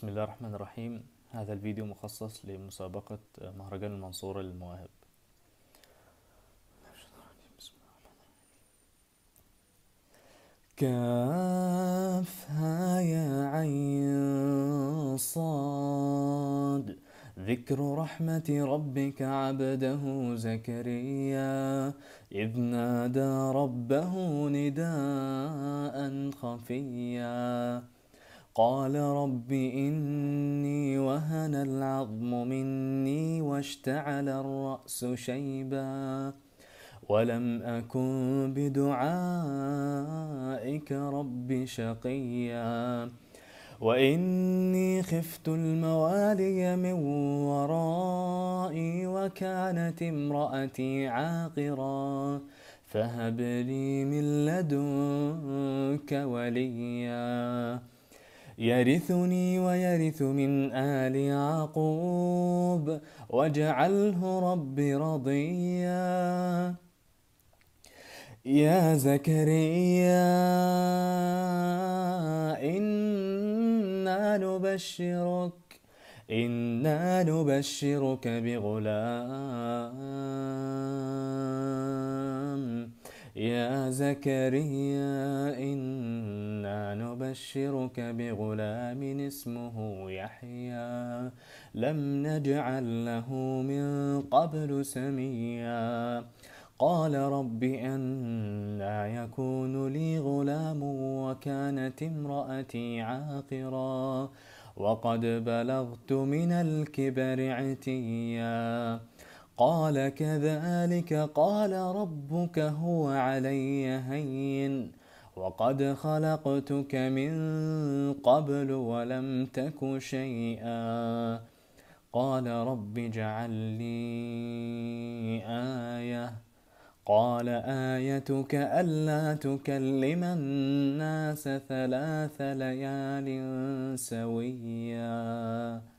بسم الله الرحمن الرحيم هذا الفيديو مخصص لمسابقة مهرجان المنصورة للمواهب كافها يا عين صاد ذكر رحمة ربك عبده زكريا إذ نادى ربه نداء خفيا قال رب إني وهن العظم مني واشتعل الرأس شيبا ولم أكن بدعائك رب شقيا وإني خفت الموالي من ورائي وكانت امرأتي عاقرا فهب لي من لدنك وليا يرثني ويرث من آل يعقوب واجعله ربي رضيا يا زكريا إنا نبشرك إنا نبشرك بغلام يا زكريا نبشرك بغلام اسمه يحيى لم نجعل له من قبل سميا قال رب أنا يكون لي غلام وكانت امرأتي عاقرا وقد بلغت من الكبر عتيا قال كذلك قال ربك هو علي هين وقد خلقتك من قبل ولم تك شيئا قال رب اجعل لي آية قال آيتك ألا تكلم الناس ثلاث ليال سويا